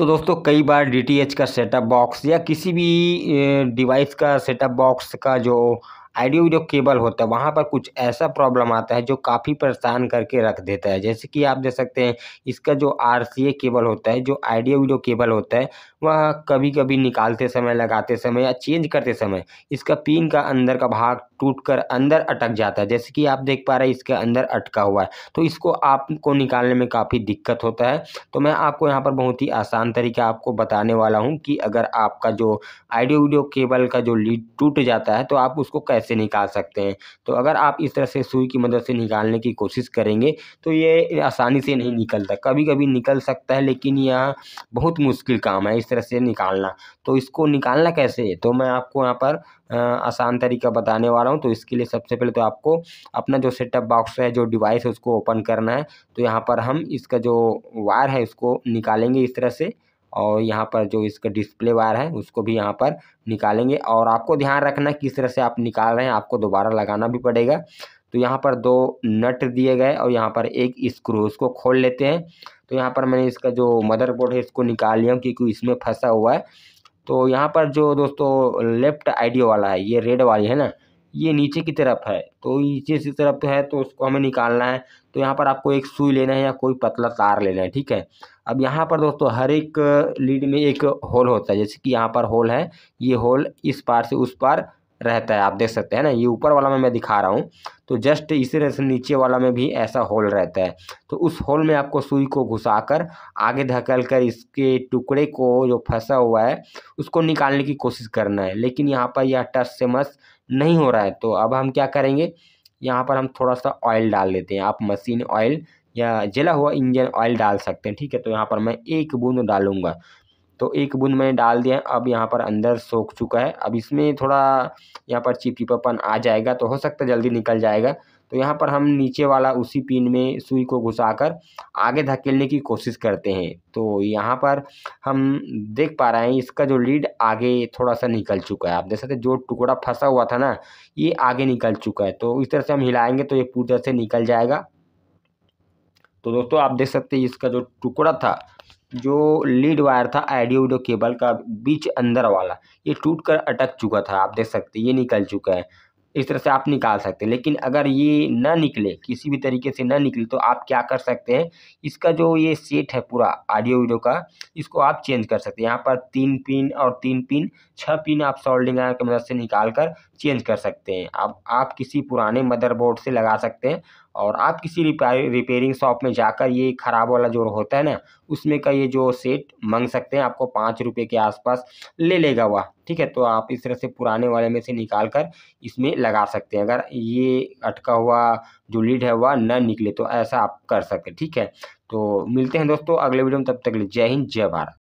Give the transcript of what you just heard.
तो दोस्तों कई बार डी का सेटअप बॉक्स या किसी भी डिवाइस का सेटअप बॉक्स का जो आइडियो वीडियो केबल होता है वहाँ पर कुछ ऐसा प्रॉब्लम आता है जो काफ़ी परेशान करके रख देता है जैसे कि आप देख सकते हैं इसका जो आर केबल होता है जो आइडियो वीडियो केबल होता है वह कभी कभी निकालते समय लगाते समय या चेंज करते समय इसका पिन का अंदर का भाग टूट कर अंदर अटक जाता है जैसे कि आप देख पा रहे हैं इसके अंदर अटका हुआ है तो इसको आपको निकालने में काफ़ी दिक्कत होता है तो मैं आपको यहाँ पर बहुत ही आसान तरीका आपको बताने वाला हूँ कि अगर आपका जो आइडियो वीडियो केबल का जो लीड टूट जाता है तो आप उसको कैसे साइड निकाल सकते हैं तो अगर आप इस तरह से सुई की मदद से निकालने की कोशिश करेंगे तो ये आसानी से नहीं निकलता कभी कभी निकल सकता है लेकिन यह बहुत मुश्किल काम है इस तरह से निकालना तो इसको निकालना कैसे है तो मैं आपको यहाँ पर आसान तरीका बताने वाला हूँ तो इसके लिए सबसे पहले तो आपको अपना जो सेटअप बॉक्स है जो डिवाइस है उसको ओपन करना है तो यहाँ पर हम इसका जो वायर है उसको निकालेंगे इस तरह से और यहाँ पर जो इसका डिस्प्ले वायर है उसको भी यहाँ पर निकालेंगे और आपको ध्यान रखना किस तरह से आप निकाल रहे हैं आपको दोबारा लगाना भी पड़ेगा तो यहाँ पर दो नट दिए गए और यहाँ पर एक स्क्रू उसको खोल लेते हैं तो यहाँ पर मैंने इसका जो मदरबोर्ड है इसको निकाल लिया क्योंकि इसमें फंसा हुआ है तो यहाँ पर जो दोस्तों लेफ्ट आइडियो वाला है ये रेड वाली है ना ये नीचे की तरफ है तो नीचे की तरफ तो है तो उसको हमें निकालना है तो यहाँ पर आपको एक सुई लेना है या कोई पतला तार लेना है ठीक है अब यहाँ पर दोस्तों हर एक लीड में एक होल होता है जैसे कि यहाँ पर होल है ये होल इस पार से उस पार रहता है आप देख सकते हैं ना ये ऊपर वाला में मैं दिखा रहा हूँ तो जस्ट इसी तरह से नीचे वाला में भी ऐसा होल रहता है तो उस होल में आपको सुई को घुसाकर आगे धकेल कर इसके टुकड़े को जो फंसा हुआ है उसको निकालने की कोशिश करना है लेकिन यहाँ पर यह टच से मस नहीं हो रहा है तो अब हम क्या करेंगे यहाँ पर हम थोड़ा सा ऑयल डाल लेते हैं आप मशीन ऑयल या जला हुआ इंजन ऑयल डाल सकते हैं ठीक है तो यहाँ पर मैं एक बूंद डालूंगा तो एक बूंद मैंने डाल दिया अब यहाँ पर अंदर सोख चुका है अब इसमें थोड़ा यहाँ पर चिपचिपापन आ जाएगा तो हो सकता है जल्दी निकल जाएगा तो यहाँ पर हम नीचे वाला उसी पिन में सुई को घुसाकर आगे धकेलने की कोशिश करते हैं तो यहाँ पर हम देख पा रहे हैं इसका जो लीड आगे थोड़ा सा निकल चुका है आप देख सकते जो टुकड़ा फंसा हुआ था ना ये आगे निकल चुका है तो इस तरह से हम हिलाएंगे तो ये पूरी तरह से निकल जाएगा तो दोस्तों आप देख सकते हैं इसका जो टुकड़ा था जो लीड वायर था आइडियो वीडियो केबल का बीच अंदर वाला ये टूट कर अटक चुका था आप देख सकते हैं ये निकल चुका है इस तरह से आप निकाल सकते हैं लेकिन अगर ये ना निकले किसी भी तरीके से ना निकले तो आप क्या कर सकते हैं इसका जो ये सेट है पूरा ऑडियो वीडियो का इसको आप चेंज कर सकते हैं यहाँ पर तीन पिन और तीन पिन छः पिन आप सोल्डिंग आयर की मदद से निकाल कर चेंज कर सकते हैं आप आप किसी पुराने मदरबोर्ड से लगा सकते हैं और आप किसी रिपेयरिंग शॉप में जाकर ये ख़राब वाला जो होता है ना उसमें का ये जो सेट मांग सकते हैं आपको पाँच रुपये के आसपास ले लेगा वह ठीक है तो आप इस तरह से पुराने वाले में से निकाल कर इसमें लगा सकते हैं अगर ये अटका हुआ जो लीड है वह ना निकले तो ऐसा आप कर सकते ठीक है तो मिलते हैं दोस्तों अगले वीडियो में तब तक जय हिंद जय भारत